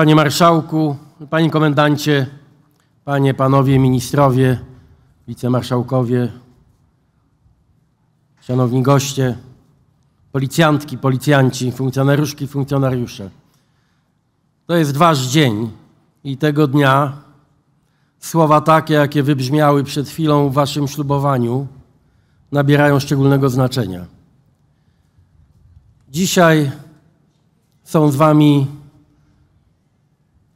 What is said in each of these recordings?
Panie Marszałku, Panie Komendancie, Panie, Panowie Ministrowie, Wicemarszałkowie, Szanowni Goście, Policjantki, Policjanci, Funkcjonariuszki, Funkcjonariusze. To jest Wasz dzień i tego dnia słowa takie, jakie wybrzmiały przed chwilą w Waszym ślubowaniu, nabierają szczególnego znaczenia. Dzisiaj są z Wami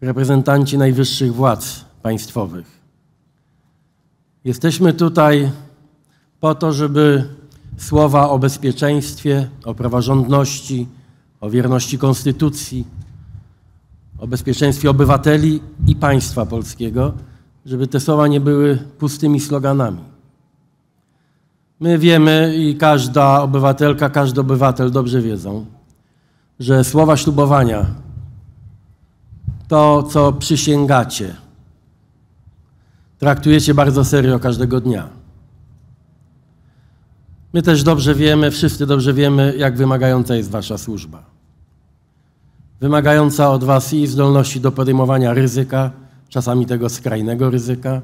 reprezentanci najwyższych władz państwowych. Jesteśmy tutaj po to, żeby słowa o bezpieczeństwie, o praworządności, o wierności konstytucji, o bezpieczeństwie obywateli i państwa polskiego, żeby te słowa nie były pustymi sloganami. My wiemy i każda obywatelka, każdy obywatel dobrze wiedzą, że słowa ślubowania to, co przysięgacie, traktujecie bardzo serio każdego dnia. My też dobrze wiemy, wszyscy dobrze wiemy, jak wymagająca jest Wasza służba. Wymagająca od Was i zdolności do podejmowania ryzyka, czasami tego skrajnego ryzyka.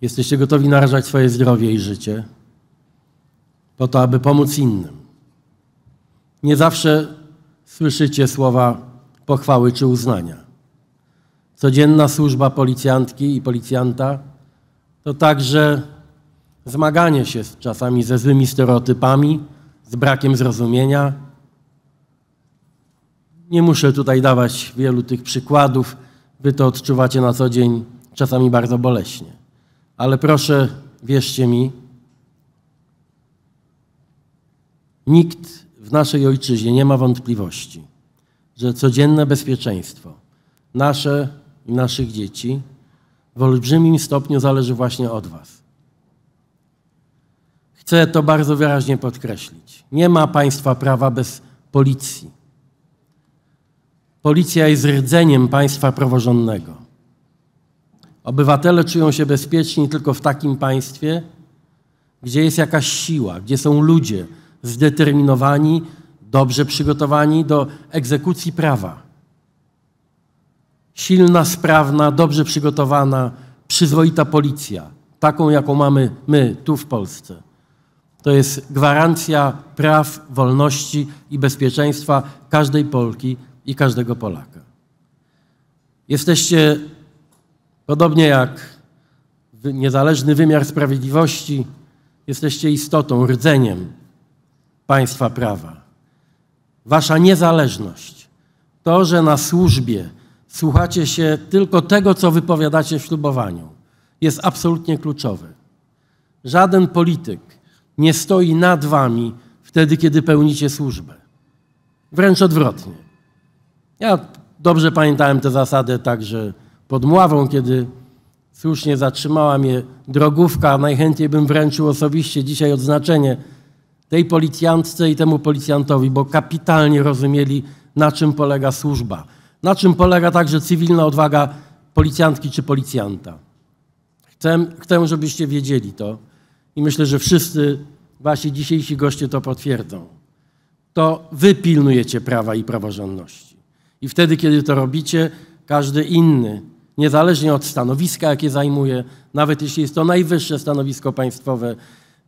Jesteście gotowi narażać swoje zdrowie i życie po to, aby pomóc innym. Nie zawsze słyszycie słowa pochwały czy uznania. Codzienna służba policjantki i policjanta to także zmaganie się z, czasami ze złymi stereotypami, z brakiem zrozumienia. Nie muszę tutaj dawać wielu tych przykładów, wy to odczuwacie na co dzień czasami bardzo boleśnie. Ale proszę, wierzcie mi, nikt w naszej ojczyźnie nie ma wątpliwości, że codzienne bezpieczeństwo nasze i naszych dzieci w olbrzymim stopniu zależy właśnie od Was. Chcę to bardzo wyraźnie podkreślić. Nie ma państwa prawa bez policji. Policja jest rdzeniem państwa praworządnego. Obywatele czują się bezpieczni tylko w takim państwie, gdzie jest jakaś siła, gdzie są ludzie zdeterminowani dobrze przygotowani do egzekucji prawa. Silna, sprawna, dobrze przygotowana, przyzwoita policja, taką jaką mamy my tu w Polsce. To jest gwarancja praw, wolności i bezpieczeństwa każdej Polki i każdego Polaka. Jesteście podobnie jak niezależny wymiar sprawiedliwości, jesteście istotą, rdzeniem państwa prawa wasza niezależność, to, że na służbie słuchacie się tylko tego, co wypowiadacie w ślubowaniu, jest absolutnie kluczowy. Żaden polityk nie stoi nad wami wtedy, kiedy pełnicie służbę. Wręcz odwrotnie. Ja dobrze pamiętałem tę zasadę także pod Mławą, kiedy słusznie zatrzymała mnie drogówka, najchętniej bym wręczył osobiście dzisiaj odznaczenie – tej policjantce i temu policjantowi, bo kapitalnie rozumieli, na czym polega służba. Na czym polega także cywilna odwaga policjantki czy policjanta. Chcę, chcę żebyście wiedzieli to i myślę, że wszyscy wasi dzisiejsi goście to potwierdzą. To wy pilnujecie prawa i praworządności. I wtedy, kiedy to robicie, każdy inny, niezależnie od stanowiska, jakie zajmuje, nawet jeśli jest to najwyższe stanowisko państwowe,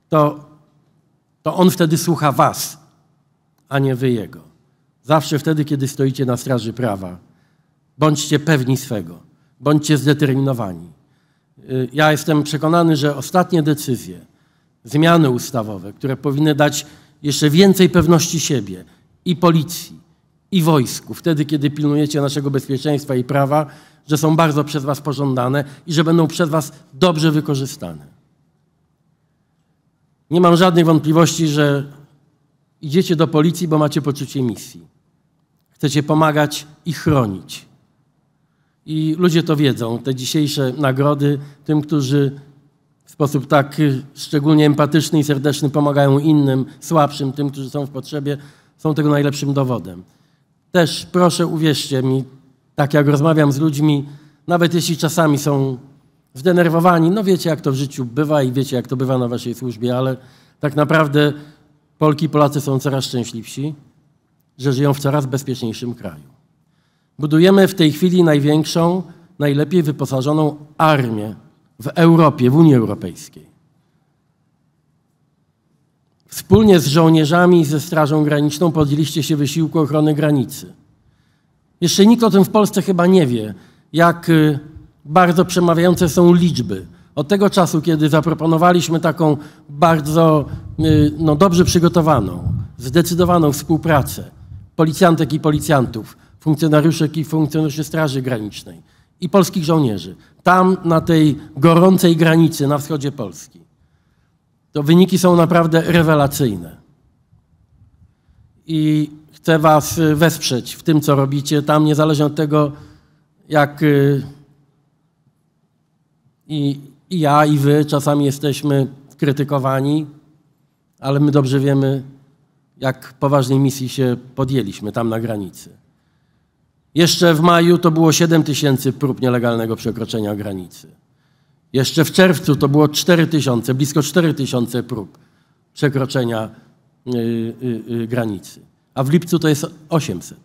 to to On wtedy słucha was, a nie wy Jego. Zawsze wtedy, kiedy stoicie na straży prawa, bądźcie pewni swego, bądźcie zdeterminowani. Y, ja jestem przekonany, że ostatnie decyzje, zmiany ustawowe, które powinny dać jeszcze więcej pewności siebie i policji, i wojsku, wtedy, kiedy pilnujecie naszego bezpieczeństwa i prawa, że są bardzo przez Was pożądane i że będą przez Was dobrze wykorzystane. Nie mam żadnych wątpliwości, że idziecie do policji, bo macie poczucie misji. Chcecie pomagać i chronić. I ludzie to wiedzą. Te dzisiejsze nagrody tym, którzy w sposób tak szczególnie empatyczny i serdeczny pomagają innym, słabszym, tym, którzy są w potrzebie, są tego najlepszym dowodem. Też proszę, uwierzcie mi, tak jak rozmawiam z ludźmi, nawet jeśli czasami są zdenerwowani. No wiecie, jak to w życiu bywa i wiecie, jak to bywa na waszej służbie, ale tak naprawdę Polki i Polacy są coraz szczęśliwsi, że żyją w coraz bezpieczniejszym kraju. Budujemy w tej chwili największą, najlepiej wyposażoną armię w Europie, w Unii Europejskiej. Wspólnie z żołnierzami i ze Strażą Graniczną podjęliście się wysiłku ochrony granicy. Jeszcze nikt o tym w Polsce chyba nie wie, jak y, bardzo przemawiające są liczby. Od tego czasu, kiedy zaproponowaliśmy taką bardzo y, no, dobrze przygotowaną, zdecydowaną współpracę policjantek i policjantów, funkcjonariuszek i funkcjonariuszy Straży Granicznej i polskich żołnierzy, tam na tej gorącej granicy na wschodzie Polski, to wyniki są naprawdę rewelacyjne. I chcę Was y, wesprzeć w tym, co robicie tam, niezależnie od tego, jak y, i, I ja, i wy czasami jesteśmy krytykowani, ale my dobrze wiemy, jak poważnej misji się podjęliśmy tam na granicy. Jeszcze w maju to było 7 tysięcy prób nielegalnego przekroczenia granicy. Jeszcze w czerwcu to było 4 tysiące, blisko 4 tysiące prób przekroczenia y, y, y, granicy. A w lipcu to jest 800.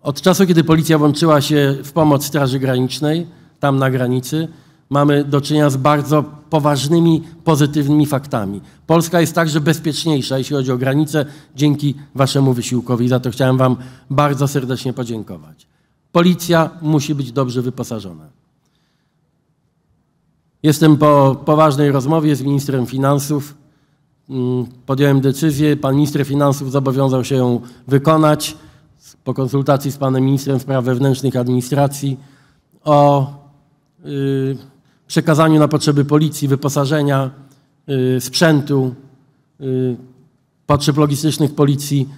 Od czasu, kiedy policja włączyła się w pomoc Straży Granicznej, tam na granicy, mamy do czynienia z bardzo poważnymi, pozytywnymi faktami. Polska jest także bezpieczniejsza, jeśli chodzi o granice, dzięki Waszemu wysiłkowi. Za to chciałem Wam bardzo serdecznie podziękować. Policja musi być dobrze wyposażona. Jestem po poważnej rozmowie z ministrem finansów. Mm, podjąłem decyzję, pan minister finansów zobowiązał się ją wykonać po konsultacji z panem ministrem spraw wewnętrznych administracji o Y, przekazaniu na potrzeby policji wyposażenia, y, sprzętu, y, potrzeb logistycznych policji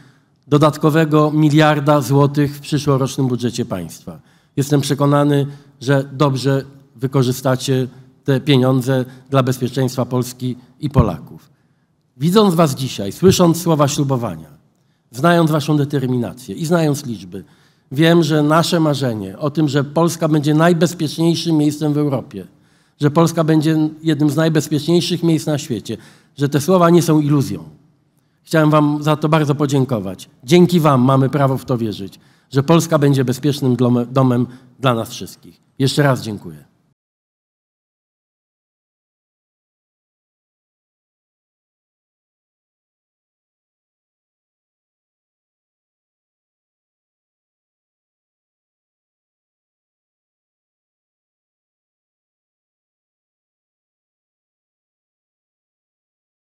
dodatkowego miliarda złotych w przyszłorocznym budżecie państwa. Jestem przekonany, że dobrze wykorzystacie te pieniądze dla bezpieczeństwa Polski i Polaków. Widząc Was dzisiaj, słysząc słowa ślubowania, znając Waszą determinację i znając liczby, Wiem, że nasze marzenie o tym, że Polska będzie najbezpieczniejszym miejscem w Europie, że Polska będzie jednym z najbezpieczniejszych miejsc na świecie, że te słowa nie są iluzją. Chciałem Wam za to bardzo podziękować. Dzięki Wam mamy prawo w to wierzyć, że Polska będzie bezpiecznym domem dla nas wszystkich. Jeszcze raz dziękuję.